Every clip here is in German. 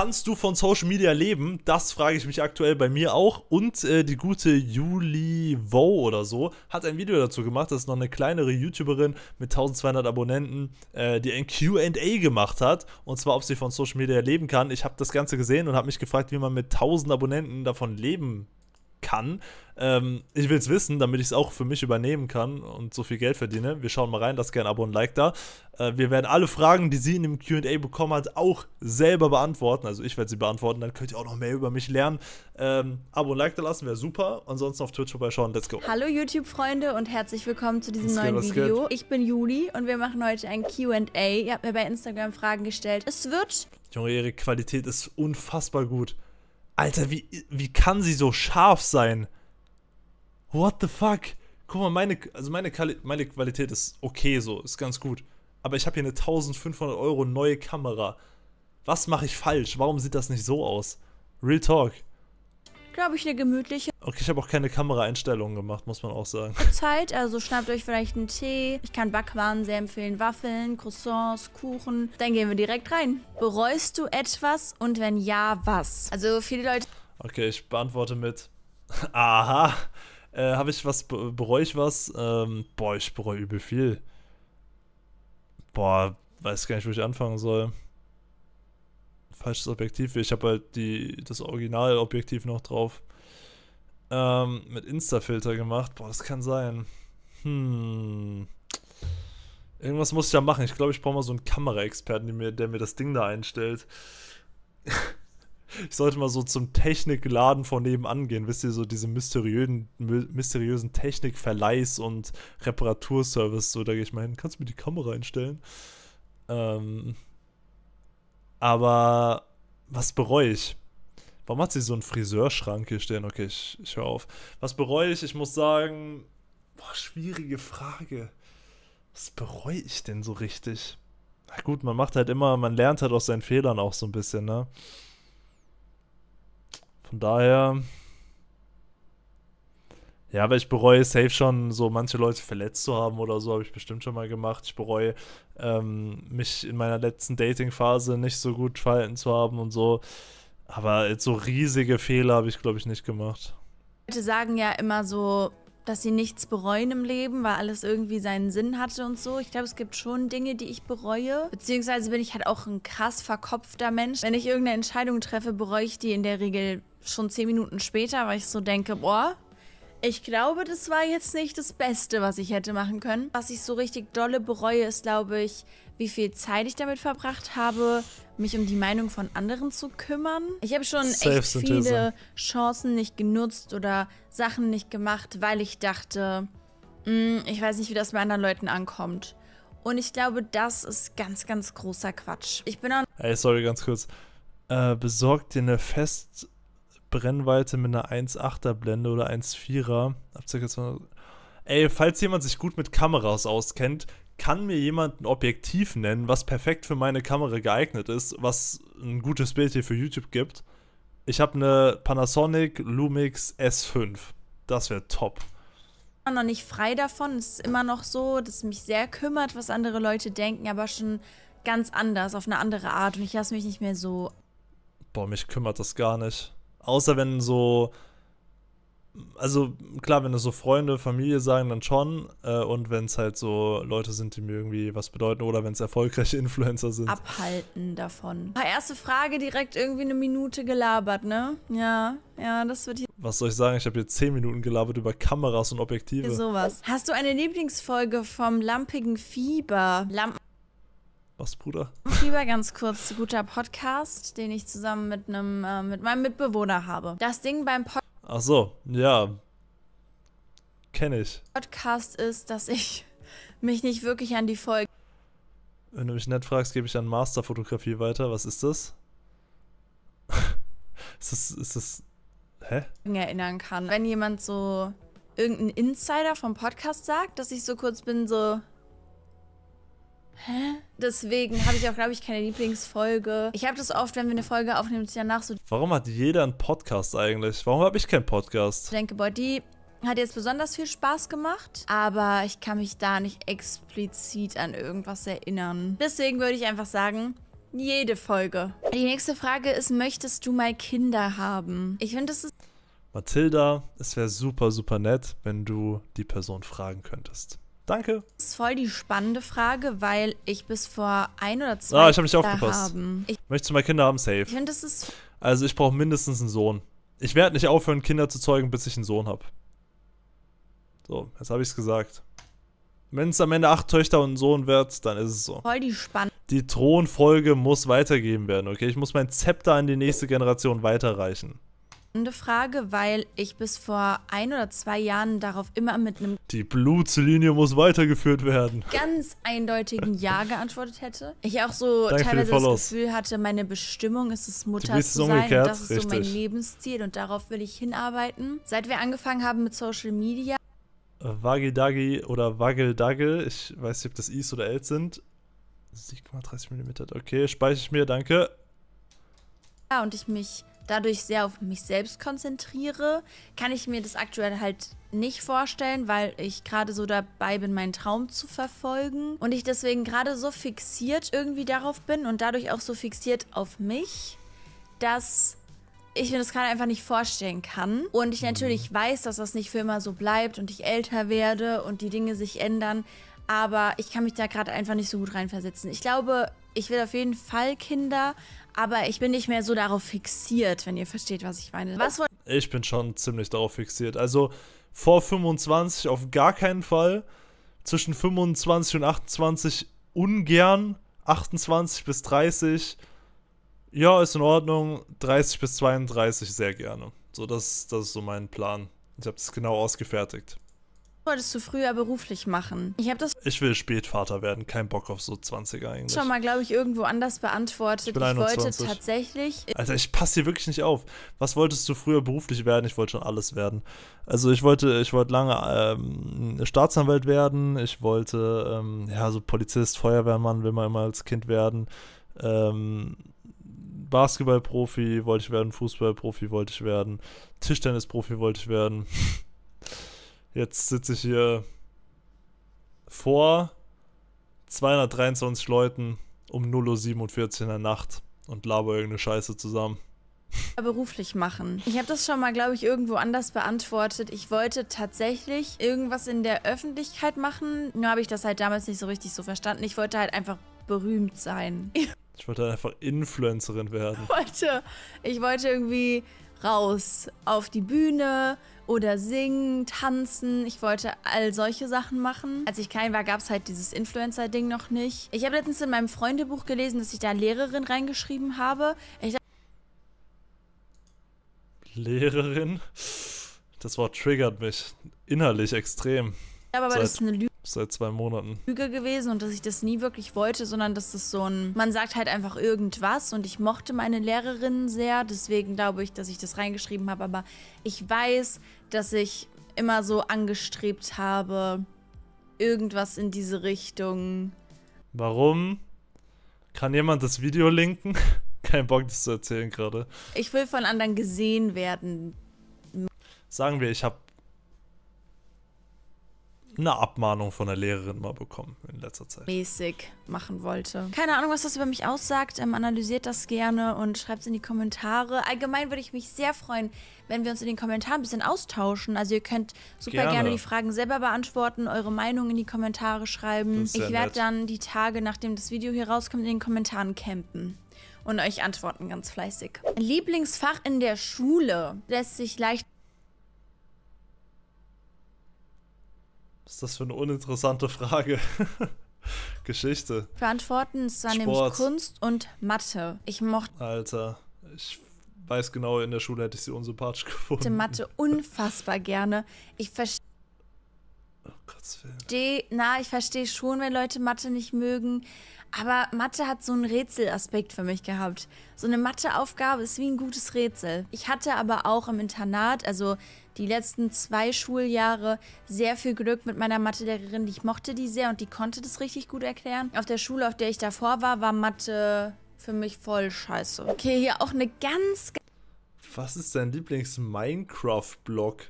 kannst du von Social Media leben? Das frage ich mich aktuell bei mir auch. Und äh, die gute Julie Wo oder so hat ein Video dazu gemacht. Das ist noch eine kleinere YouTuberin mit 1200 Abonnenten, äh, die ein QA gemacht hat. Und zwar, ob sie von Social Media leben kann. Ich habe das Ganze gesehen und habe mich gefragt, wie man mit 1000 Abonnenten davon leben kann kann. Ähm, ich will es wissen, damit ich es auch für mich übernehmen kann und so viel Geld verdiene. Wir schauen mal rein, lasst gerne ein Abo und ein Like da. Äh, wir werden alle Fragen, die sie in dem QA bekommen hat, auch selber beantworten. Also ich werde sie beantworten, dann könnt ihr auch noch mehr über mich lernen. Ähm, Abo und Like da lassen wäre super. Ansonsten auf Twitch vorbeischauen. Let's go. Hallo YouTube-Freunde und herzlich willkommen zu diesem neuen geht, Video. Geht. Ich bin Juli und wir machen heute ein QA. Ihr habt mir bei Instagram Fragen gestellt. Es wird. Junge, ihre Qualität ist unfassbar gut. Alter, wie, wie kann sie so scharf sein? What the fuck? Guck mal, meine, also meine, Quali meine Qualität ist okay so, ist ganz gut. Aber ich habe hier eine 1500 Euro neue Kamera. Was mache ich falsch? Warum sieht das nicht so aus? Real Talk glaube ich eine gemütliche. Okay, ich habe auch keine Kameraeinstellungen gemacht, muss man auch sagen. Zeit, also schnappt euch vielleicht einen Tee. Ich kann Backwaren sehr empfehlen. Waffeln, Croissants, Kuchen. Dann gehen wir direkt rein. Bereust du etwas und wenn ja, was? Also viele Leute. Okay, ich beantworte mit. Aha. Äh, habe ich was, bereue ich was? Ähm, boah, ich bereue übel viel. Boah, weiß gar nicht, wo ich anfangen soll falsches Objektiv. Ich habe halt die, das Originalobjektiv noch drauf. Ähm, mit Insta-Filter gemacht. Boah, das kann sein. Hm. Irgendwas muss ich ja machen. Ich glaube, ich brauche mal so einen Kameraexperten, mir, der mir das Ding da einstellt. ich sollte mal so zum Technikladen von nebenan gehen, wisst ihr, so diese mysteriösen, mysteriösen Technikverleihs- und Reparaturservice, so da gehe ich mal hin. Kannst du mir die Kamera einstellen? Ähm, aber was bereue ich? Warum hat sie so einen Friseurschrank hier stehen? Okay, ich, ich höre auf. Was bereue ich? Ich muss sagen, boah, schwierige Frage. Was bereue ich denn so richtig? Na gut, man macht halt immer, man lernt halt aus seinen Fehlern auch so ein bisschen, ne? Von daher, ja, aber ich bereue safe schon, so manche Leute verletzt zu haben oder so, habe ich bestimmt schon mal gemacht. Ich bereue, ähm, mich in meiner letzten Dating-Phase nicht so gut verhalten zu haben und so. Aber jetzt so riesige Fehler habe ich, glaube ich, nicht gemacht. Leute sagen ja immer so, dass sie nichts bereuen im Leben, weil alles irgendwie seinen Sinn hatte und so. Ich glaube, es gibt schon Dinge, die ich bereue. Beziehungsweise bin ich halt auch ein krass verkopfter Mensch. Wenn ich irgendeine Entscheidung treffe, bereue ich die in der Regel schon zehn Minuten später, weil ich so denke, boah, ich glaube, das war jetzt nicht das Beste, was ich hätte machen können. Was ich so richtig dolle bereue, ist, glaube ich, wie viel Zeit ich damit verbracht habe, mich um die Meinung von anderen zu kümmern. Ich habe schon echt viele Chancen nicht genutzt oder Sachen nicht gemacht, weil ich dachte, mh, hm, ich weiß nicht, wie das bei anderen Leuten ankommt. Und ich glaube, das ist ganz, ganz großer Quatsch. Ich bin auch... Hey, sorry, ganz kurz. Äh, besorgt dir eine Fest... Brennweite mit einer 1,8er Blende oder 1,4er. Ey, falls jemand sich gut mit Kameras auskennt, kann mir jemand ein Objektiv nennen, was perfekt für meine Kamera geeignet ist, was ein gutes Bild hier für YouTube gibt? Ich habe eine Panasonic Lumix S5. Das wäre top. Ich bin noch nicht frei davon. Es ist immer noch so, dass mich sehr kümmert, was andere Leute denken, aber schon ganz anders, auf eine andere Art. Und ich lasse mich nicht mehr so. Boah, mich kümmert das gar nicht außer wenn so, also klar, wenn es so Freunde, Familie sagen, dann schon. Äh, und wenn es halt so Leute sind, die mir irgendwie was bedeuten oder wenn es erfolgreiche Influencer sind. Abhalten davon. paar ah, Erste Frage direkt irgendwie eine Minute gelabert, ne? Ja, ja, das wird hier. Was soll ich sagen? Ich habe jetzt zehn Minuten gelabert über Kameras und Objektive. Sowas. Hast du eine Lieblingsfolge vom lampigen Fieber? Lampen. Was, Bruder? Ich war ganz kurz guter Podcast, den ich zusammen mit einem äh, mit meinem Mitbewohner habe. Das Ding beim Podcast. Ach so, ja. Kenne ich. Podcast ist, dass ich mich nicht wirklich an die Folge. Wenn du mich nett fragst, gebe ich an Masterfotografie weiter. Was ist das? ist das. Ist das. Hä? erinnern kann. Wenn jemand so irgendein Insider vom Podcast sagt, dass ich so kurz bin, so. Hä? Deswegen habe ich auch, glaube ich, keine Lieblingsfolge. Ich habe das oft, wenn wir eine Folge aufnehmen, danach so. Warum hat jeder einen Podcast eigentlich? Warum habe ich keinen Podcast? Ich denke, boah, die hat jetzt besonders viel Spaß gemacht, aber ich kann mich da nicht explizit an irgendwas erinnern. Deswegen würde ich einfach sagen, jede Folge. Die nächste Frage ist, möchtest du mal Kinder haben? Ich finde, das ist... Mathilda, es wäre super, super nett, wenn du die Person fragen könntest. Danke. Das ist voll die spannende Frage, weil ich bis vor ein oder zwei Ah, ich habe nicht aufgepasst. Ich Möchtest du mal Kinder haben? Safe. Ich finde, das ist. Also, ich brauche mindestens einen Sohn. Ich werde nicht aufhören, Kinder zu zeugen, bis ich einen Sohn habe. So, jetzt habe ich es gesagt. Wenn es am Ende acht Töchter und ein Sohn wird, dann ist es so. Voll die Spannung. Die Thronfolge muss weitergegeben werden, okay? Ich muss mein Zepter an die nächste Generation weiterreichen. Frage, weil ich bis vor ein oder zwei Jahren darauf immer mit einem Die Blutslinie muss weitergeführt werden. ganz eindeutigen Ja geantwortet hätte. Ich auch so Danke teilweise das Gefühl hatte, meine Bestimmung ist es, Mutter zu sein. Umgekehrt. Und das ist Richtig. so mein Lebensziel und darauf will ich hinarbeiten. Seit wir angefangen haben mit Social Media. Wagidagi oder Waggeldagge, ich weiß nicht, ob das Is oder Ls sind. 7,30 mm, okay, speichere ich mir, danke. Ja, und ich mich dadurch sehr auf mich selbst konzentriere, kann ich mir das aktuell halt nicht vorstellen, weil ich gerade so dabei bin, meinen Traum zu verfolgen und ich deswegen gerade so fixiert irgendwie darauf bin und dadurch auch so fixiert auf mich, dass ich mir das gerade einfach nicht vorstellen kann. Und ich natürlich mhm. weiß, dass das nicht für immer so bleibt und ich älter werde und die Dinge sich ändern. Aber ich kann mich da gerade einfach nicht so gut reinversetzen. Ich glaube, ich will auf jeden Fall Kinder, aber ich bin nicht mehr so darauf fixiert, wenn ihr versteht, was ich meine. Was ich bin schon ziemlich darauf fixiert. Also vor 25 auf gar keinen Fall. Zwischen 25 und 28 ungern. 28 bis 30. Ja, ist in Ordnung. 30 bis 32 sehr gerne. So, das, das ist so mein Plan. Ich habe das genau ausgefertigt wolltest du früher beruflich machen? Ich habe das. Ich will Spätvater werden, kein Bock auf so 20er eigentlich. Schon mal, glaube ich, irgendwo anders beantwortet. Ich, ich wollte tatsächlich. Alter, ich passe hier wirklich nicht auf. Was wolltest du früher beruflich werden? Ich wollte schon alles werden. Also ich wollte, ich wollte lange ähm, Staatsanwalt werden, ich wollte, ähm, ja, so Polizist, Feuerwehrmann will man immer als Kind werden. Ähm, Basketballprofi wollte ich werden, Fußballprofi wollte ich werden, Tischtennisprofi wollte ich werden. Jetzt sitze ich hier vor 223 Leuten um 0.47 Uhr in der Nacht und laber irgendeine Scheiße zusammen. Beruflich machen. Ich habe das schon mal, glaube ich, irgendwo anders beantwortet. Ich wollte tatsächlich irgendwas in der Öffentlichkeit machen, nur habe ich das halt damals nicht so richtig so verstanden. Ich wollte halt einfach berühmt sein. Ich wollte einfach Influencerin werden. Ich wollte, ich wollte irgendwie raus auf die Bühne oder singen, tanzen. Ich wollte all solche Sachen machen. Als ich klein war, gab es halt dieses Influencer-Ding noch nicht. Ich habe letztens in meinem Freundebuch gelesen, dass ich da Lehrerin reingeschrieben habe. Ich Lehrerin? Das Wort triggert mich innerlich extrem. Aber, aber das ist eine Lüge seit zwei Monaten. Lüge gewesen und dass ich das nie wirklich wollte, sondern dass das so ein, man sagt halt einfach irgendwas und ich mochte meine Lehrerinnen sehr, deswegen glaube ich, dass ich das reingeschrieben habe, aber ich weiß, dass ich immer so angestrebt habe, irgendwas in diese Richtung. Warum? Kann jemand das Video linken? Kein Bock, das zu erzählen gerade. Ich will von anderen gesehen werden. Sagen wir, ich habe eine Abmahnung von der Lehrerin mal bekommen in letzter Zeit. Mäßig machen wollte. Keine Ahnung, was das über mich aussagt. Ähm, analysiert das gerne und schreibt es in die Kommentare. Allgemein würde ich mich sehr freuen, wenn wir uns in den Kommentaren ein bisschen austauschen. Also ihr könnt super gerne, gerne die Fragen selber beantworten, eure Meinung in die Kommentare schreiben. Ich werde dann die Tage, nachdem das Video hier rauskommt, in den Kommentaren campen und euch antworten ganz fleißig. Lieblingsfach in der Schule lässt sich leicht Was ist das für eine uninteressante Frage? Geschichte. Für Antworten ist dann nämlich Kunst und Mathe. Ich mochte. Alter, ich weiß genau, in der Schule hätte ich sie unsympathisch gefunden. Ich mochte Mathe unfassbar gerne. Ich verstehe. Oh Gottes Willen. Versteh, na, ich verstehe schon, wenn Leute Mathe nicht mögen. Aber Mathe hat so einen Rätselaspekt für mich gehabt. So eine Matheaufgabe ist wie ein gutes Rätsel. Ich hatte aber auch im Internat, also die letzten zwei Schuljahre sehr viel Glück mit meiner Mathelehrerin. Ich mochte die sehr und die konnte das richtig gut erklären. Auf der Schule, auf der ich davor war, war Mathe für mich voll scheiße. Okay, hier auch eine ganz... Was ist dein lieblings minecraft blog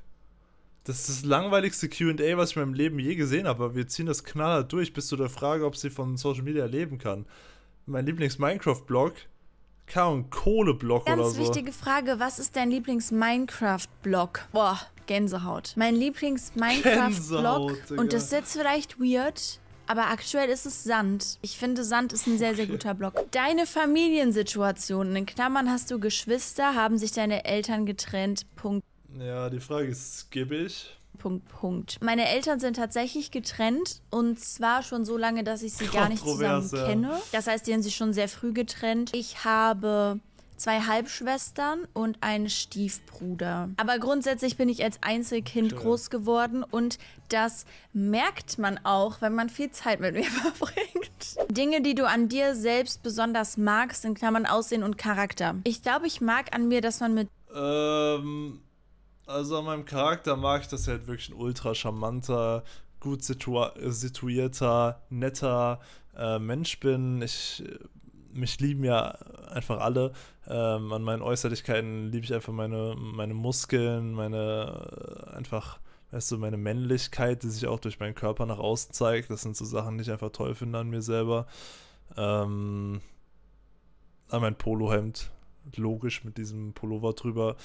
Das ist das langweiligste QA, was ich in meinem Leben je gesehen habe. Aber wir ziehen das knallhart durch bis zu der Frage, ob sie von Social Media leben kann. Mein Lieblings-Minecraft-Blog kaum Kohleblock Ganz oder so. Ganz wichtige Frage, was ist dein Lieblings-Minecraft-Block? Boah, Gänsehaut. Mein Lieblings-Minecraft-Block, und das ist jetzt vielleicht weird, aber aktuell ist es Sand. Ich finde, Sand ist ein sehr, sehr guter Block. Deine Familiensituation. In Klammern hast du Geschwister, haben sich deine Eltern getrennt. Punkt. Ja, die Frage ist, skippe ich? Punkt, Punkt. Meine Eltern sind tatsächlich getrennt und zwar schon so lange, dass ich sie gar nicht zusammen kenne. Das heißt, die haben sich schon sehr früh getrennt. Ich habe zwei Halbschwestern und einen Stiefbruder. Aber grundsätzlich bin ich als Einzelkind Schön. groß geworden und das merkt man auch, wenn man viel Zeit mit mir verbringt. Dinge, die du an dir selbst besonders magst, in Klammern Aussehen und Charakter. Ich glaube, ich mag an mir, dass man mit... Ähm also an meinem Charakter mag ich, dass er halt wirklich ein ultra charmanter, gut situa äh, situierter, netter äh, Mensch bin. Ich, mich lieben ja einfach alle. Ähm, an meinen Äußerlichkeiten liebe ich einfach meine, meine Muskeln, meine äh, einfach, weißt du, meine Männlichkeit, die sich auch durch meinen Körper nach außen zeigt. Das sind so Sachen, die ich einfach toll finde an mir selber. Ähm, an mein Polohemd, logisch mit diesem Pullover drüber.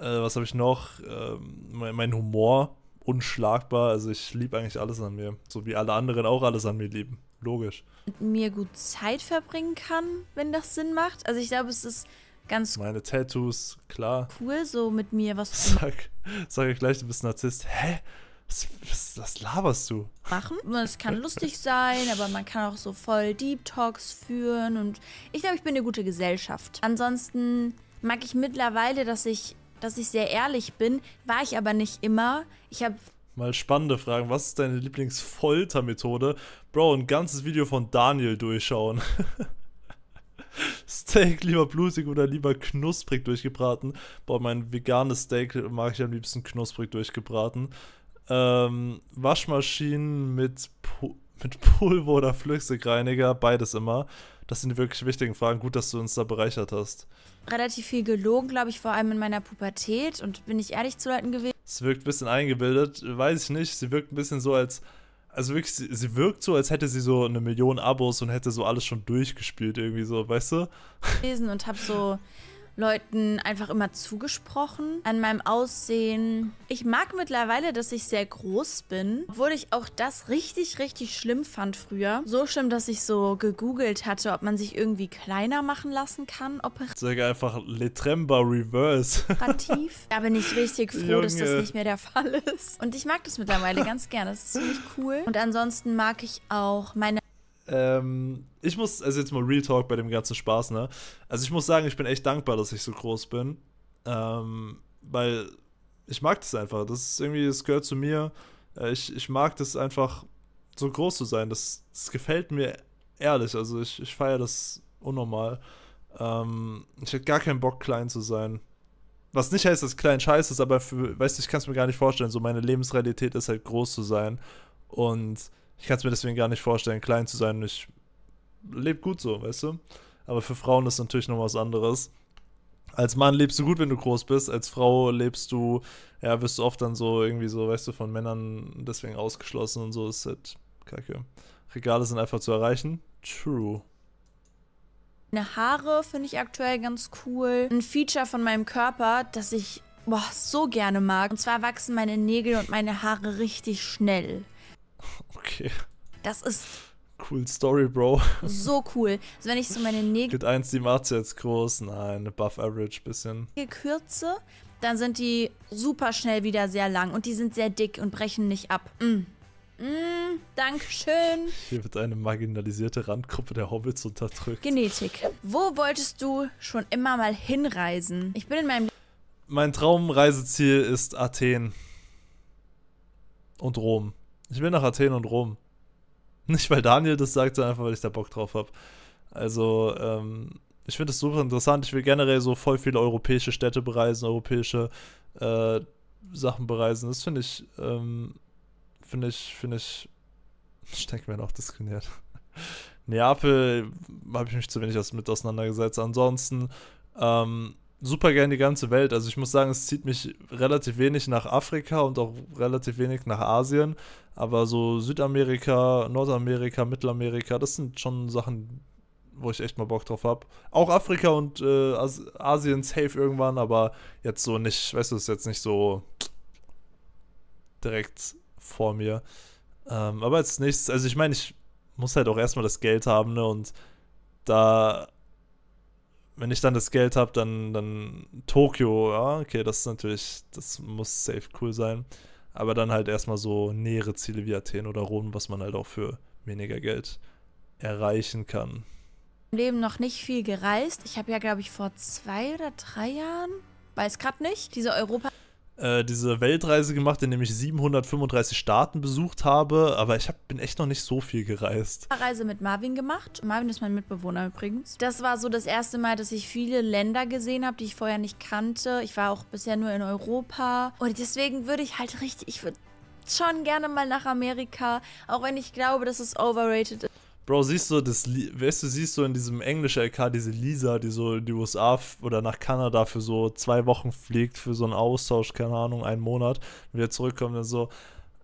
Äh, was habe ich noch? Äh, mein, mein, Humor, unschlagbar. Also ich liebe eigentlich alles an mir. So wie alle anderen auch alles an mir lieben. Logisch. Mit mir gut Zeit verbringen kann, wenn das Sinn macht. Also ich glaube, es ist ganz. Meine Tattoos, klar. Cool, so mit mir was. Sag, sag ich gleich, du bist Narzisst. Hä? Was, was, was, laberst du? Machen. Es kann lustig sein, aber man kann auch so voll Deep Talks führen und ich glaube, ich bin eine gute Gesellschaft. Ansonsten mag ich mittlerweile, dass ich dass ich sehr ehrlich bin, war ich aber nicht immer. Ich habe mal spannende Fragen. Was ist deine Lieblingsfoltermethode? Bro, ein ganzes Video von Daniel durchschauen. Steak lieber blutig oder lieber knusprig durchgebraten? Boah, mein veganes Steak mag ich am liebsten knusprig durchgebraten. Ähm, Waschmaschinen mit mit Pulver oder Flüssigreiniger, beides immer. Das sind die wirklich wichtigen Fragen. Gut, dass du uns da bereichert hast. Relativ viel gelogen, glaube ich, vor allem in meiner Pubertät und bin ich ehrlich zu Leuten gewesen. Es wirkt ein bisschen eingebildet, weiß ich nicht. Sie wirkt ein bisschen so als, also wirklich, sie, sie wirkt so, als hätte sie so eine Million Abos und hätte so alles schon durchgespielt irgendwie so, weißt du? Lesen und habe so Leuten einfach immer zugesprochen, an meinem Aussehen. Ich mag mittlerweile, dass ich sehr groß bin, obwohl ich auch das richtig, richtig schlimm fand früher. So schlimm, dass ich so gegoogelt hatte, ob man sich irgendwie kleiner machen lassen kann. ich sage einfach Letremba Reverse. Operativ. Da bin ich richtig froh, Junge. dass das nicht mehr der Fall ist. Und ich mag das mittlerweile ganz gerne. Das ist ziemlich cool. Und ansonsten mag ich auch meine ähm, ich muss, also jetzt mal Real Talk bei dem ganzen Spaß, ne? Also ich muss sagen, ich bin echt dankbar, dass ich so groß bin. Ähm, weil ich mag das einfach. Das ist irgendwie, das gehört zu mir. Äh, ich, ich mag das einfach, so groß zu sein. Das, das gefällt mir ehrlich. Also ich, ich feiere das unnormal. Ähm, ich hätte gar keinen Bock, klein zu sein. Was nicht heißt, dass klein scheiße ist, aber für, weißt du, ich kann es mir gar nicht vorstellen. So meine Lebensrealität ist halt groß zu sein. Und ich kann es mir deswegen gar nicht vorstellen, klein zu sein. Ich lebe gut so, weißt du? Aber für Frauen ist natürlich noch was anderes. Als Mann lebst du gut, wenn du groß bist. Als Frau lebst du, ja, wirst du oft dann so irgendwie so, weißt du, von Männern deswegen ausgeschlossen und so. Ist halt kacke. Regale sind einfach zu erreichen. True. Meine Haare finde ich aktuell ganz cool. Ein Feature von meinem Körper, das ich boah, so gerne mag. Und zwar wachsen meine Nägel und meine Haare richtig schnell. Okay. Das ist. Cool Story, Bro. So cool. Also wenn ich so meine Nägel. Geht eins die Matze jetzt groß? Nein, Buff average bisschen. Kürze, dann sind die super schnell wieder sehr lang und die sind sehr dick und brechen nicht ab. Mm. Mm, Dankeschön. Hier wird eine marginalisierte Randgruppe der Hobbits unterdrückt. Genetik. Wo wolltest du schon immer mal hinreisen? Ich bin in meinem. Mein Traumreiseziel ist Athen. Und Rom. Ich will nach Athen und Rom. Nicht, weil Daniel das sagt, sondern einfach, weil ich da Bock drauf habe. Also, ähm, ich finde es super interessant. Ich will generell so voll viele europäische Städte bereisen, europäische äh, Sachen bereisen. Das finde ich, ähm, finde ich, finde ich, ich denke mir noch diskriminiert. Neapel habe ich mich zu wenig mit auseinandergesetzt. Ansonsten, ähm, super gern die ganze Welt. Also ich muss sagen, es zieht mich relativ wenig nach Afrika und auch relativ wenig nach Asien. Aber so Südamerika, Nordamerika, Mittelamerika, das sind schon Sachen, wo ich echt mal Bock drauf habe. Auch Afrika und äh, Asien safe irgendwann, aber jetzt so nicht, weißt du, ist jetzt nicht so direkt vor mir. Ähm, aber jetzt nichts, also ich meine, ich muss halt auch erstmal das Geld haben, ne? Und da wenn ich dann das Geld habe, dann, dann Tokio, ja, okay, das ist natürlich, das muss safe cool sein. Aber dann halt erstmal so nähere Ziele wie Athen oder Rom, was man halt auch für weniger Geld erreichen kann. Im Leben noch nicht viel gereist. Ich habe ja, glaube ich, vor zwei oder drei Jahren, weiß gerade nicht, diese Europa äh, diese Weltreise gemacht, in der ich 735 Staaten besucht habe, aber ich hab, bin echt noch nicht so viel gereist. Ich habe Reise mit Marvin gemacht. Marvin ist mein Mitbewohner übrigens. Das war so das erste Mal, dass ich viele Länder gesehen habe, die ich vorher nicht kannte. Ich war auch bisher nur in Europa. Und deswegen würde ich halt richtig, ich würde schon gerne mal nach Amerika, auch wenn ich glaube, dass es overrated ist. Bro, siehst du, das, weißt du, siehst du in diesem englischen LK diese Lisa, die so in die USA oder nach Kanada für so zwei Wochen fliegt, für so einen Austausch, keine Ahnung, einen Monat, und wieder zurückkommt, und so,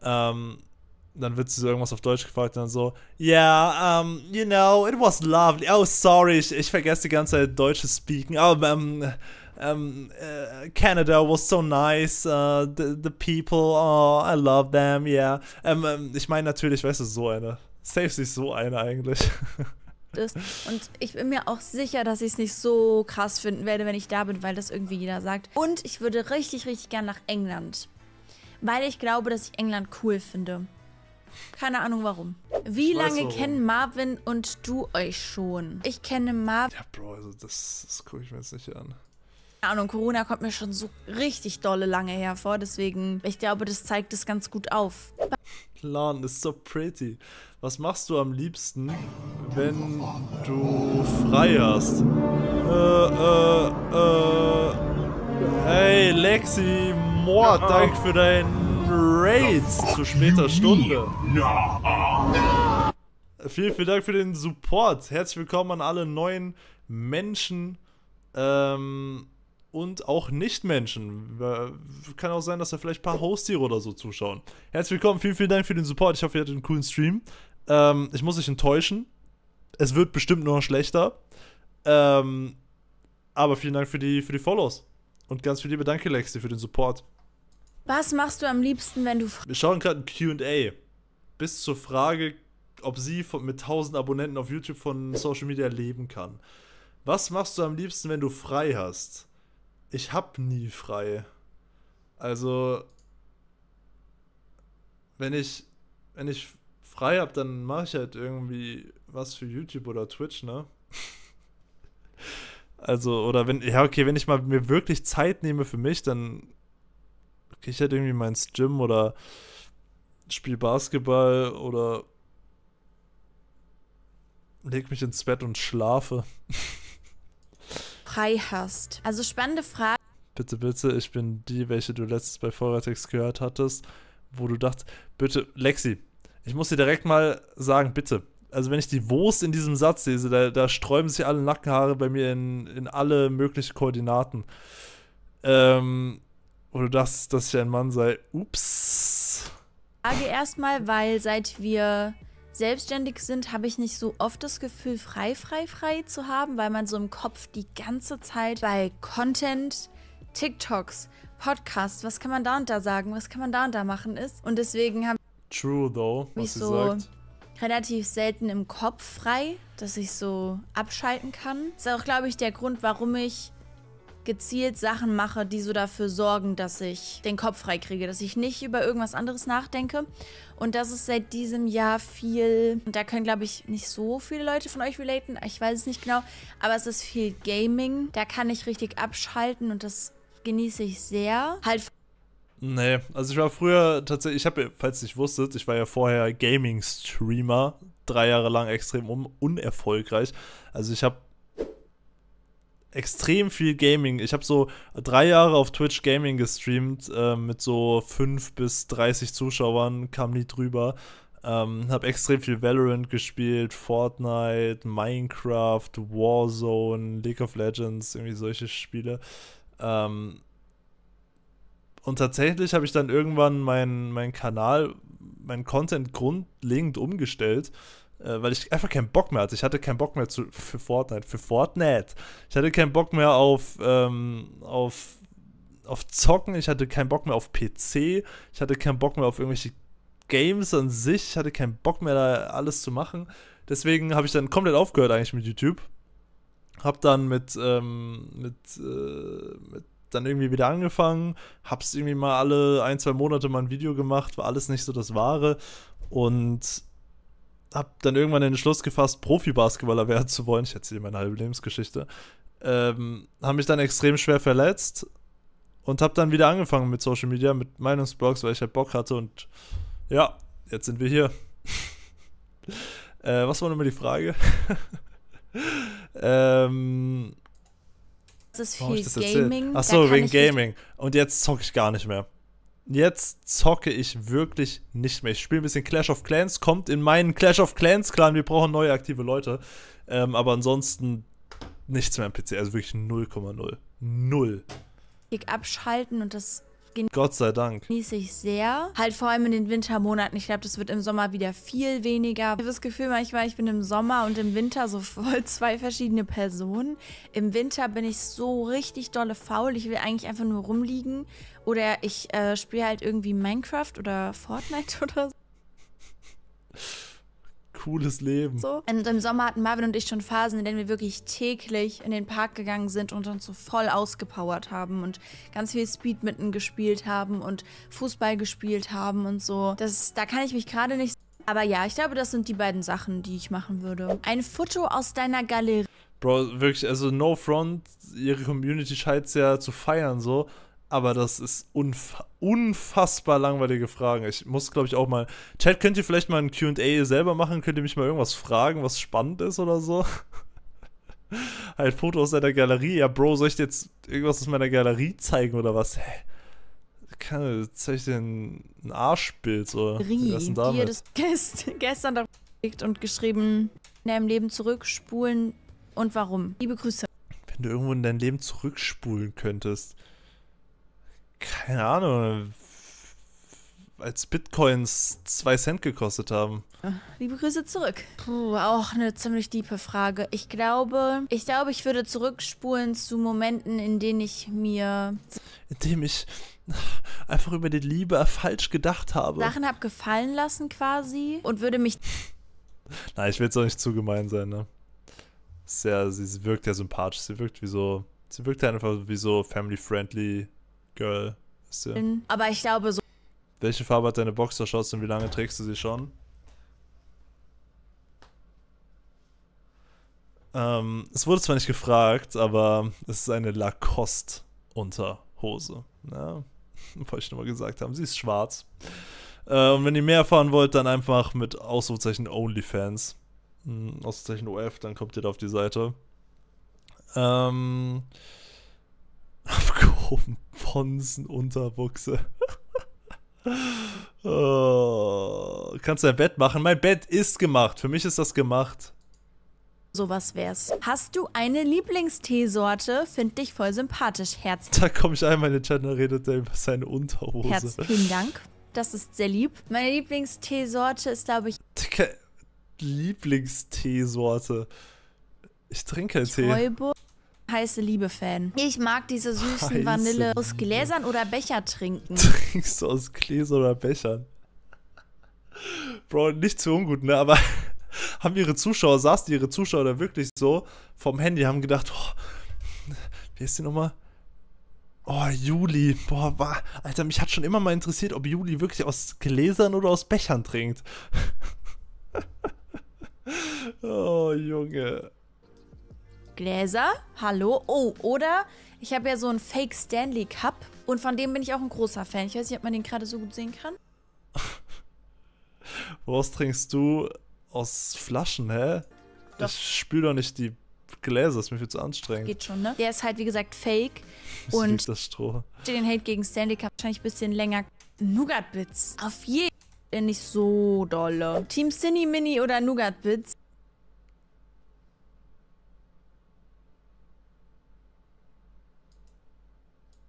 ähm, dann wird sie so irgendwas auf Deutsch gefragt und dann so, yeah, um, you know, it was lovely. Oh, sorry, ich, ich vergesse die ganze Zeit deutsches Speaking. Oh, ähm, um, uh, Canada was so nice. Uh, the, the people, oh, I love them, yeah. Um, ähm, um, ähm, ich meine natürlich, weißt du, so eine. Safe sich so eine eigentlich. Ist. Und ich bin mir auch sicher, dass ich es nicht so krass finden werde, wenn ich da bin, weil das irgendwie jeder sagt. Und ich würde richtig, richtig gern nach England. Weil ich glaube, dass ich England cool finde. Keine Ahnung warum. Wie ich lange kennen Marvin und du euch schon? Ich kenne Marvin. Ja, Bro, also das, das gucke ich mir jetzt nicht an. Keine Ahnung, Corona kommt mir schon so richtig dolle lange hervor, deswegen, ich glaube, das zeigt es ganz gut auf. Plan, ist so pretty. Was machst du am liebsten, wenn du frei hast? Äh, äh, äh. Hey, Lexi, Mord, danke für deinen Raid zu später Stunde. Vielen, vielen Dank für den Support. Herzlich willkommen an alle neuen Menschen. Ähm, und auch Nicht-Menschen. Äh, kann auch sein, dass da vielleicht ein paar Haustiere oder so zuschauen. Herzlich willkommen, vielen, vielen Dank für den Support. Ich hoffe, ihr hattet einen coolen Stream. Ähm, ich muss euch enttäuschen. Es wird bestimmt nur noch schlechter. Ähm, aber vielen Dank für die, für die Follows. Und ganz viel Liebe Danke, Lexi, für den Support. Was machst du am liebsten, wenn du... Wir schauen gerade ein Q&A. Bis zur Frage, ob sie von, mit 1000 Abonnenten auf YouTube von Social Media leben kann. Was machst du am liebsten, wenn du frei hast? ich habe nie frei. Also, wenn ich, wenn ich frei habe, dann mache ich halt irgendwie was für YouTube oder Twitch, ne? also, oder wenn, ja, okay, wenn ich mal mir wirklich Zeit nehme für mich, dann gehe ich halt irgendwie mal ins Gym oder spiele Basketball oder leg mich ins Bett und schlafe. frei hast? Also spannende Frage. Bitte, bitte, ich bin die, welche du letztens bei Vorratex gehört hattest, wo du dachtest, bitte, Lexi, ich muss dir direkt mal sagen, bitte. Also wenn ich die Wurst in diesem Satz lese, da, da sträuben sich alle Nackenhaare bei mir in, in alle möglichen Koordinaten. Ähm, wo du dachtest, dass ich ein Mann sei. Ups. Frage erstmal, weil seit wir selbstständig sind, habe ich nicht so oft das Gefühl, frei, frei, frei zu haben, weil man so im Kopf die ganze Zeit bei Content, TikToks, Podcasts, was kann man da und da sagen, was kann man da und da machen ist. Und deswegen habe True though, was ich so sagt. relativ selten im Kopf frei, dass ich so abschalten kann. Ist auch, glaube ich, der Grund, warum ich gezielt Sachen mache, die so dafür sorgen, dass ich den Kopf frei kriege, dass ich nicht über irgendwas anderes nachdenke. Und das ist seit diesem Jahr viel, und da können, glaube ich, nicht so viele Leute von euch relaten, ich weiß es nicht genau, aber es ist viel Gaming. Da kann ich richtig abschalten und das genieße ich sehr. Halt Nee, also ich war früher tatsächlich, ich habe, falls ihr nicht wusstet, ich war ja vorher Gaming-Streamer, drei Jahre lang extrem unerfolgreich. Also ich habe extrem viel Gaming. Ich habe so drei Jahre auf Twitch Gaming gestreamt äh, mit so fünf bis 30 Zuschauern, kam nie drüber. Ähm, habe extrem viel Valorant gespielt, Fortnite, Minecraft, Warzone, League of Legends, irgendwie solche Spiele. Ähm, und tatsächlich habe ich dann irgendwann meinen mein Kanal, meinen Content grundlegend umgestellt äh, weil ich einfach keinen Bock mehr hatte. Ich hatte keinen Bock mehr zu, für Fortnite, für Fortnite. Ich hatte keinen Bock mehr auf, ähm, auf, auf Zocken, ich hatte keinen Bock mehr auf PC, ich hatte keinen Bock mehr auf irgendwelche Games an sich, ich hatte keinen Bock mehr da alles zu machen. Deswegen habe ich dann komplett aufgehört eigentlich mit YouTube. Hab dann mit, ähm, mit, äh, mit dann irgendwie wieder angefangen, hab's irgendwie mal alle ein, zwei Monate mal ein Video gemacht, war alles nicht so das Wahre. Und habe dann irgendwann den Entschluss gefasst, Profi-Basketballer werden zu wollen. Ich erzähle meine halbe Lebensgeschichte. Ähm, habe mich dann extrem schwer verletzt und habe dann wieder angefangen mit Social Media, mit Meinungsblogs, weil ich halt Bock hatte und ja, jetzt sind wir hier. äh, was war nochmal die Frage? ähm, das ist viel Gaming. Achso, wegen Gaming. Und jetzt zocke ich gar nicht mehr jetzt zocke ich wirklich nicht mehr. Ich spiele ein bisschen Clash of Clans, kommt in meinen Clash of Clans Clan, wir brauchen neue aktive Leute. Ähm, aber ansonsten nichts mehr am PC, also wirklich 0,0. Null. Abschalten und das genieße Gott sei Dank. Genieße ich sehr. Halt vor allem in den Wintermonaten. Ich glaube, das wird im Sommer wieder viel weniger. Ich habe das Gefühl manchmal, ich bin im Sommer und im Winter so voll zwei verschiedene Personen. Im Winter bin ich so richtig dolle faul. Ich will eigentlich einfach nur rumliegen. Oder ich äh, spiele halt irgendwie Minecraft oder Fortnite oder so cooles Leben. So. Und im Sommer hatten Marvin und ich schon Phasen, in denen wir wirklich täglich in den Park gegangen sind und uns so voll ausgepowert haben und ganz viel Speed mitten gespielt haben und Fußball gespielt haben und so. Das, da kann ich mich gerade nicht. Aber ja, ich glaube, das sind die beiden Sachen, die ich machen würde. Ein Foto aus deiner Galerie. Bro, wirklich, also no front, ihre Community scheint es ja zu feiern so. Aber das ist unf unfassbar langweilige Fragen. Ich muss, glaube ich, auch mal. Chat, könnt ihr vielleicht mal ein QA selber machen? Könnt ihr mich mal irgendwas fragen, was spannend ist oder so? halt Foto aus deiner Galerie. Ja, Bro, soll ich dir jetzt irgendwas aus meiner Galerie zeigen oder was? Hä? Keine, zeig ich dir ein Arschbild so. Rie, was ist dir das gest gestern da und geschrieben, in deinem Leben zurückspulen und warum? Liebe Grüße. Wenn du irgendwo in dein Leben zurückspulen könntest keine Ahnung, als Bitcoins 2 Cent gekostet haben? Liebe Grüße zurück. Puh, auch eine ziemlich tiefe Frage. Ich glaube, ich glaube, ich würde zurückspulen zu Momenten, in denen ich mir. In denen ich einfach über die Liebe falsch gedacht habe. Sachen habe gefallen lassen quasi und würde mich. Nein, ich will jetzt auch nicht zu gemein sein, ne? Sehr, sie wirkt ja sympathisch. Sie wirkt wie so. Sie wirkt einfach wie so family-friendly Girl. Aber ich glaube so. Welche Farbe hat deine Boxershorts und wie lange trägst du sie schon? Ähm, es wurde zwar nicht gefragt, aber es ist eine Lacoste-Unterhose. Ja, ne? wollte ich nur mal gesagt haben. Sie ist schwarz. Äh, und wenn ihr mehr erfahren wollt, dann einfach mit Ausrufezeichen OnlyFans. Mhm, Ausrufezeichen OF, dann kommt ihr da auf die Seite. Ähm. Of course. Haufen Ponsen-Unterbuchse. oh, kannst du ein Bett machen? Mein Bett ist gemacht. Für mich ist das gemacht. Sowas wär's. Hast du eine Lieblingsteesorte? Find dich voll sympathisch, Herz. Da komme ich einmal in den Chat und redet er über seine Unterhose. Herz, vielen Dank. Das ist sehr lieb. Meine Lieblingsteesorte ist, glaube ich. Lieblingsteesorte. Ich trinke Tee. Räuber heiße Liebe-Fan. Ich mag diese süßen heiße Vanille Liebe. aus Gläsern oder Becher trinken. Trinkst du aus Gläsern oder Bechern? Bro, nicht zu ungut, ne? Aber haben ihre Zuschauer, saßen ihre Zuschauer da wirklich so vom Handy, haben gedacht, oh, wie ist die nochmal? Oh, Juli, boah, war, Alter, mich hat schon immer mal interessiert, ob Juli wirklich aus Gläsern oder aus Bechern trinkt. oh, Junge. Gläser. Hallo. Oh, oder ich habe ja so einen Fake Stanley Cup und von dem bin ich auch ein großer Fan. Ich weiß nicht, ob man den gerade so gut sehen kann. Was trinkst du? Aus Flaschen, hä? Doch. Ich spüle doch nicht die Gläser, ist mir viel zu anstrengend. Geht schon, ne? Der ist halt, wie gesagt, fake. Ich und das Stroh. den Hate gegen Stanley Cup wahrscheinlich ein bisschen länger. Nougat Bits. Auf jeden Fall nicht so dolle. Team Cine Mini oder Nougat Bits.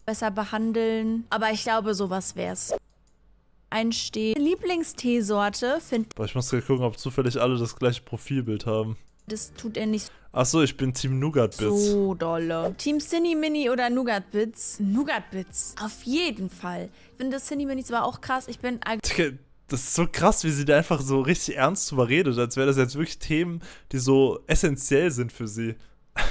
besser behandeln. Aber ich glaube, sowas wär's. Einstehen. Lieblingsteesorte findet... Boah, ich muss gerade gucken, ob zufällig alle das gleiche Profilbild haben. Das tut er nicht. Achso, ich bin Team Nougat Bits. So dolle. Team Cinny Mini oder Nougat Bits? Nougat Bits. Auf jeden Fall. Ich finde das Cinny Mini zwar auch krass, ich bin... Das ist so krass, wie sie da einfach so richtig ernst drüber redet, als wäre das jetzt wirklich Themen, die so essentiell sind für sie.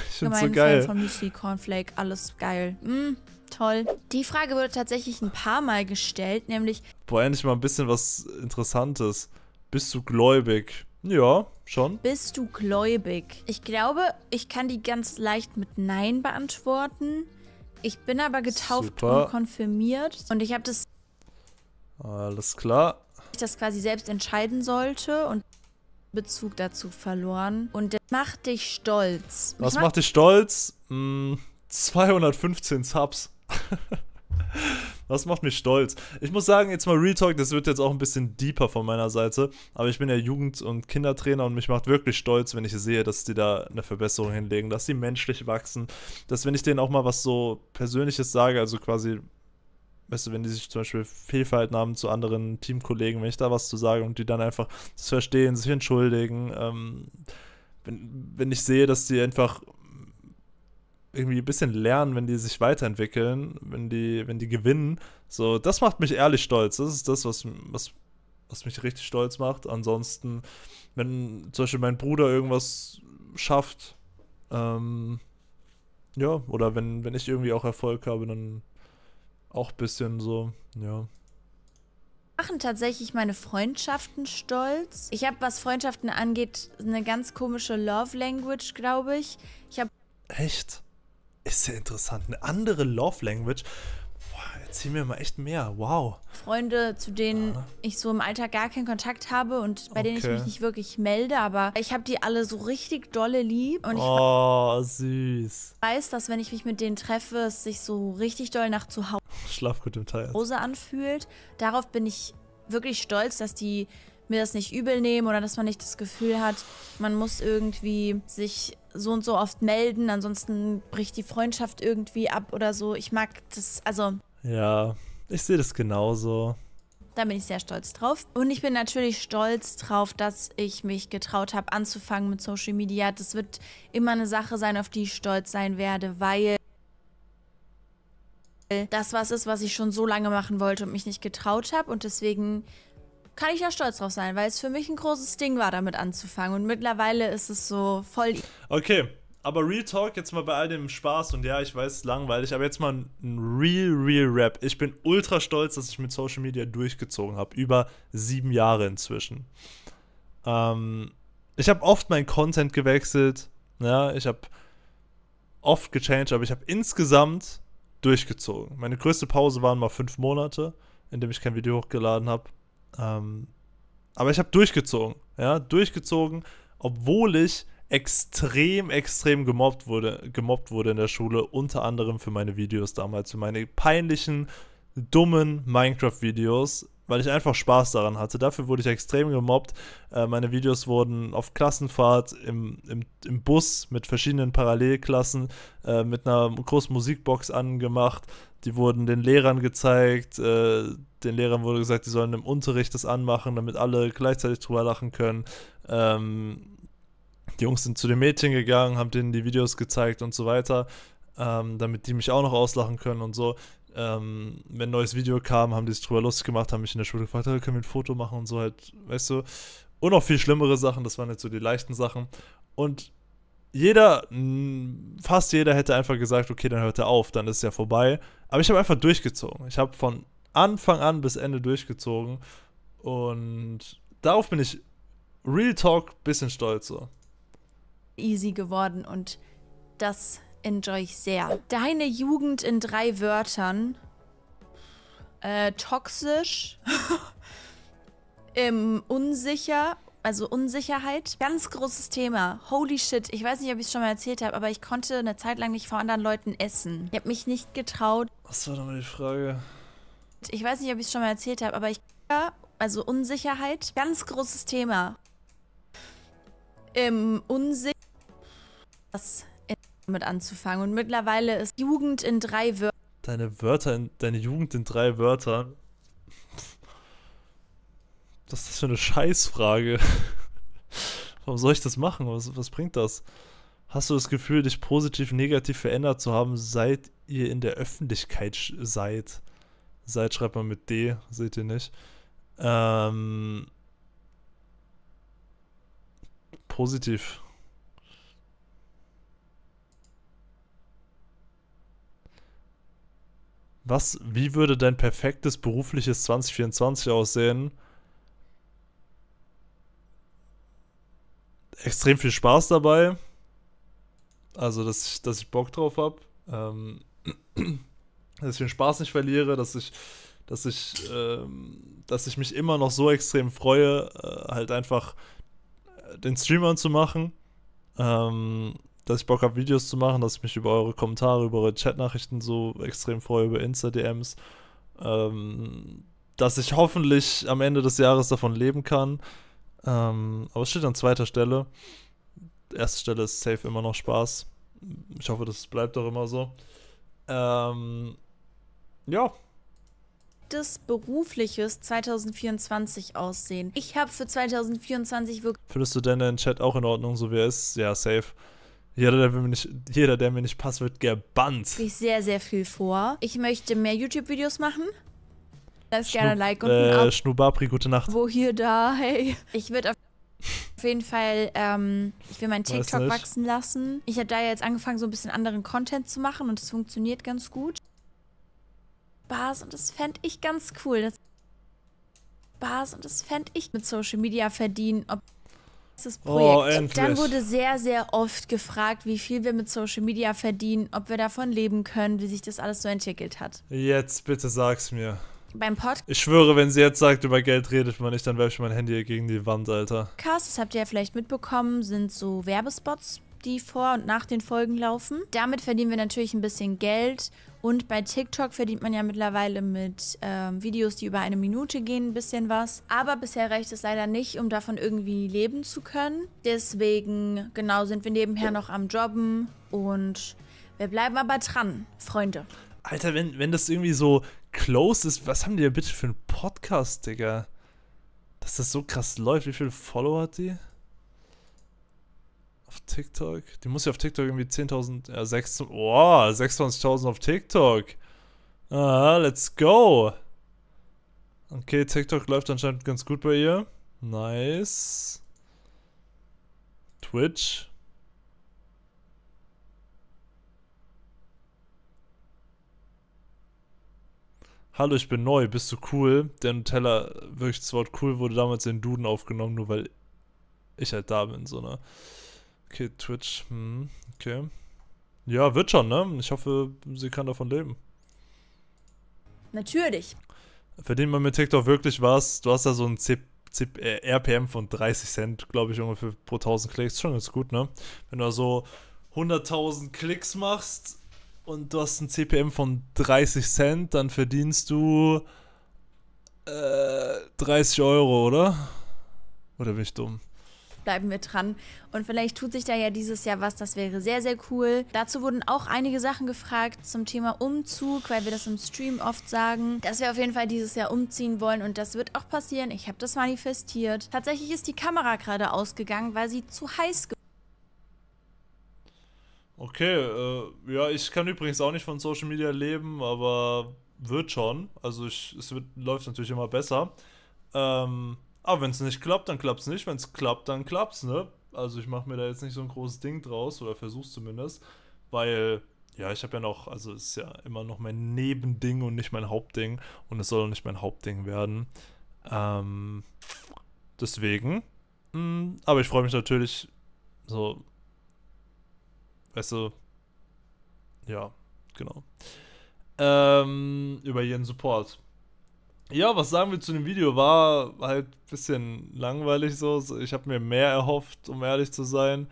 Ich find's so geil. Fan von Müsli, Cornflake, alles geil. Mm. Toll. Die Frage wurde tatsächlich ein paar Mal gestellt, nämlich. Boah, endlich mal ein bisschen was Interessantes. Bist du gläubig? Ja, schon. Bist du gläubig? Ich glaube, ich kann die ganz leicht mit Nein beantworten. Ich bin aber getauft Super. und konfirmiert. Und ich habe das. Alles klar. Ich das quasi selbst entscheiden sollte und Bezug dazu verloren. Und das macht dich stolz. Was macht dich stolz? Hm, 215 Subs. Das macht mich stolz. Ich muss sagen, jetzt mal Real Talk, das wird jetzt auch ein bisschen deeper von meiner Seite. Aber ich bin ja Jugend- und Kindertrainer und mich macht wirklich stolz, wenn ich sehe, dass die da eine Verbesserung hinlegen, dass die menschlich wachsen, dass wenn ich denen auch mal was so Persönliches sage, also quasi, weißt du, wenn die sich zum Beispiel Fehlverhalten haben zu anderen Teamkollegen, wenn ich da was zu sage und die dann einfach das verstehen, sich entschuldigen, ähm, wenn, wenn ich sehe, dass die einfach irgendwie ein bisschen lernen, wenn die sich weiterentwickeln, wenn die, wenn die gewinnen. So, das macht mich ehrlich stolz. Das ist das, was, was, was mich richtig stolz macht. Ansonsten, wenn zum Beispiel mein Bruder irgendwas schafft, ähm, ja, oder wenn, wenn ich irgendwie auch Erfolg habe, dann auch ein bisschen so, ja machen tatsächlich meine Freundschaften stolz. Ich habe, was Freundschaften angeht, eine ganz komische Love Language, glaube ich. Ich habe. Echt? Ist ja interessant. Eine andere Love Language. Boah, erzähl mir mal echt mehr. Wow. Freunde, zu denen ah. ich so im Alltag gar keinen Kontakt habe und bei okay. denen ich mich nicht wirklich melde, aber ich habe die alle so richtig dolle lieb. Und oh, ich süß. weiß, dass wenn ich mich mit denen treffe, es sich so richtig doll nach zu Hause anfühlt. Darauf bin ich wirklich stolz, dass die mir das nicht übel nehmen oder dass man nicht das Gefühl hat, man muss irgendwie sich so und so oft melden, ansonsten bricht die Freundschaft irgendwie ab oder so. Ich mag das, also. Ja, ich sehe das genauso. Da bin ich sehr stolz drauf. Und ich bin natürlich stolz drauf, dass ich mich getraut habe, anzufangen mit Social Media. Das wird immer eine Sache sein, auf die ich stolz sein werde, weil das was ist, was ich schon so lange machen wollte und mich nicht getraut habe. Und deswegen kann ich ja stolz drauf sein, weil es für mich ein großes Ding war, damit anzufangen. Und mittlerweile ist es so voll. Okay, aber Real Talk jetzt mal bei all dem Spaß und ja, ich weiß, langweilig, aber jetzt mal ein Real, Real Rap. Ich bin ultra stolz, dass ich mit Social Media durchgezogen habe. Über sieben Jahre inzwischen. Ähm, ich habe oft meinen Content gewechselt. Ja, ich habe oft gechanged, aber ich habe insgesamt durchgezogen. Meine größte Pause waren mal fünf Monate, in dem ich kein Video hochgeladen habe. Ähm, aber ich habe durchgezogen, ja, durchgezogen, obwohl ich extrem, extrem gemobbt wurde, gemobbt wurde in der Schule, unter anderem für meine Videos damals, für meine peinlichen, dummen Minecraft-Videos, weil ich einfach Spaß daran hatte. Dafür wurde ich extrem gemobbt. Äh, meine Videos wurden auf Klassenfahrt im, im, im Bus mit verschiedenen Parallelklassen äh, mit einer großen Musikbox angemacht. Die wurden den Lehrern gezeigt. Äh, den Lehrern wurde gesagt, die sollen im Unterricht das anmachen, damit alle gleichzeitig drüber lachen können. Ähm, die Jungs sind zu den Mädchen gegangen, haben denen die Videos gezeigt und so weiter, ähm, damit die mich auch noch auslachen können und so. Ähm, wenn ein neues Video kam, haben die sich drüber lustig gemacht, haben mich in der Schule gefragt, können wir ein Foto machen und so halt, weißt du. Und noch viel schlimmere Sachen, das waren jetzt so die leichten Sachen. Und jeder, fast jeder hätte einfach gesagt, okay, dann hört er auf, dann ist es ja vorbei. Aber ich habe einfach durchgezogen. Ich habe von Anfang an bis Ende durchgezogen. Und darauf bin ich Real Talk bisschen stolz so. Easy geworden und das enjoy ich sehr. Deine Jugend in drei Wörtern. Äh, toxisch. ähm, unsicher. Also Unsicherheit. Ganz großes Thema. Holy shit. Ich weiß nicht, ob ich es schon mal erzählt habe, aber ich konnte eine Zeit lang nicht vor anderen Leuten essen. Ich habe mich nicht getraut. Was war nochmal die Frage? Ich weiß nicht, ob ich es schon mal erzählt habe, aber ich. Also Unsicherheit, ganz großes Thema. Im Unsicher. Das mit anzufangen. Und mittlerweile ist Jugend in drei Wörtern. Deine Wörter, in, deine Jugend in drei Wörtern? Was ist das für eine Scheißfrage? Warum soll ich das machen? Was, was bringt das? Hast du das Gefühl, dich positiv, negativ verändert zu haben, seit ihr in der Öffentlichkeit seid? Seid schreibt man mit D, seht ihr nicht. Ähm, positiv. Was, wie würde dein perfektes berufliches 2024 aussehen? Extrem viel Spaß dabei. Also, dass ich, dass ich Bock drauf habe. Ähm. dass ich den Spaß nicht verliere, dass ich, dass ich, ähm, dass ich mich immer noch so extrem freue, äh, halt einfach äh, den Stream zu machen, ähm, dass ich Bock habe, Videos zu machen, dass ich mich über eure Kommentare, über eure Chatnachrichten so extrem freue, über Insta-DMs, ähm, dass ich hoffentlich am Ende des Jahres davon leben kann. Ähm, aber es steht an zweiter Stelle. Erste Stelle ist safe immer noch Spaß. Ich hoffe, das bleibt auch immer so. Ähm, ja. Das Berufliches 2024 aussehen. Ich habe für 2024 wirklich. Findest du denn deinen Chat auch in Ordnung, so wie er ist? Ja, safe. Jeder der, mir nicht, jeder, der mir nicht passt, wird gebannt. Ich sehr, sehr viel vor. Ich möchte mehr YouTube-Videos machen. Lass gerne ein Like und ein äh, Abo. Schnubabri, gute Nacht. Wo hier, da, hey. Ich würde auf, jeden Fall, ähm, ich will meinen TikTok wachsen lassen. Ich habe da jetzt angefangen, so ein bisschen anderen Content zu machen und es funktioniert ganz gut. Bars und das fände ich ganz cool. Das Bars und das fände ich mit Social Media verdienen. Ob das oh, Projekt. Oh, Dann wurde sehr, sehr oft gefragt, wie viel wir mit Social Media verdienen, ob wir davon leben können, wie sich das alles so entwickelt hat. Jetzt bitte sag's mir. Beim Podcast. Ich schwöre, wenn sie jetzt sagt, über Geld redet man nicht, dann werfe ich mein Handy gegen die Wand, Alter. Cast, das habt ihr ja vielleicht mitbekommen, sind so Werbespots die vor und nach den Folgen laufen. Damit verdienen wir natürlich ein bisschen Geld. Und bei TikTok verdient man ja mittlerweile mit ähm, Videos, die über eine Minute gehen, ein bisschen was. Aber bisher reicht es leider nicht, um davon irgendwie leben zu können. Deswegen, genau, sind wir nebenher noch am Jobben. Und wir bleiben aber dran, Freunde. Alter, wenn, wenn das irgendwie so close ist, was haben die denn bitte für einen Podcast, Digga? Dass das so krass läuft, wie viele Follower hat die? auf TikTok? Die muss ja auf TikTok irgendwie 10.000, ja, 6, oh, 26.000 auf TikTok. Ah, let's go. Okay, TikTok läuft anscheinend ganz gut bei ihr. Nice. Twitch. Hallo, ich bin neu, bist du cool? Der Nutella, wirklich das Wort cool wurde damals in Duden aufgenommen, nur weil ich halt da bin, so ne okay, Twitch, hm, okay. Ja, wird schon, ne? Ich hoffe, sie kann davon leben. Natürlich. Verdient man mit TikTok wirklich was? Du hast ja so ein CP äh, RPM von 30 Cent, glaube ich, ungefähr pro 1000 Klicks. Schon ganz gut, ne? Wenn du da so 100.000 Klicks machst und du hast ein CPM von 30 Cent, dann verdienst du äh, 30 Euro, oder? Oder bin ich dumm? bleiben wir dran. Und vielleicht tut sich da ja dieses Jahr was, das wäre sehr, sehr cool. Dazu wurden auch einige Sachen gefragt zum Thema Umzug, weil wir das im Stream oft sagen, dass wir auf jeden Fall dieses Jahr umziehen wollen und das wird auch passieren. Ich habe das manifestiert. Tatsächlich ist die Kamera gerade ausgegangen, weil sie zu heiß Okay, äh, ja, ich kann übrigens auch nicht von Social Media leben, aber wird schon. Also ich, es wird, läuft natürlich immer besser. Ähm, aber wenn es nicht klappt, dann klappt es nicht. Wenn es klappt, dann klappt's, ne? Also ich mache mir da jetzt nicht so ein großes Ding draus oder versuch's zumindest, weil ja, ich habe ja noch, also ist ja immer noch mein Nebending und nicht mein Hauptding und es soll auch nicht mein Hauptding werden. Ähm, deswegen, mh, hm, aber ich freue mich natürlich so, weißt du, ja, genau, ähm, über jeden Support. Ja, was sagen wir zu dem Video? War halt ein bisschen langweilig so. Ich habe mir mehr erhofft, um ehrlich zu sein.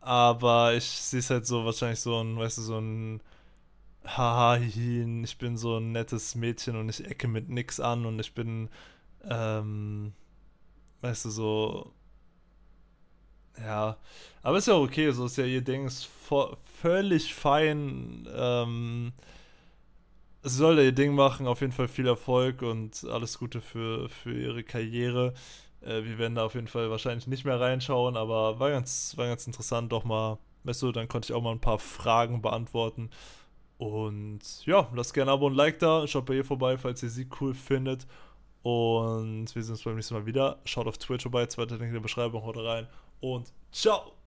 Aber ich sehe es halt so wahrscheinlich so ein, weißt du, so ein Haha, ich bin so ein nettes Mädchen und ich ecke mit nix an und ich bin, ähm, weißt du, so. Ja, aber ist ja okay, so ist ja ihr Ding, ist völlig fein. Ähm, sie soll ihr Ding machen. Auf jeden Fall viel Erfolg und alles Gute für, für ihre Karriere. Äh, wir werden da auf jeden Fall wahrscheinlich nicht mehr reinschauen, aber war ganz, war ganz interessant, doch mal. Weißt du, dann konnte ich auch mal ein paar Fragen beantworten. Und ja, lasst gerne ein Abo und ein Like da. Schaut bei ihr vorbei, falls ihr sie cool findet. Und wir sehen uns beim nächsten Mal wieder. Schaut auf Twitch vorbei, zweiter Link in der Beschreibung, haut rein. Und ciao!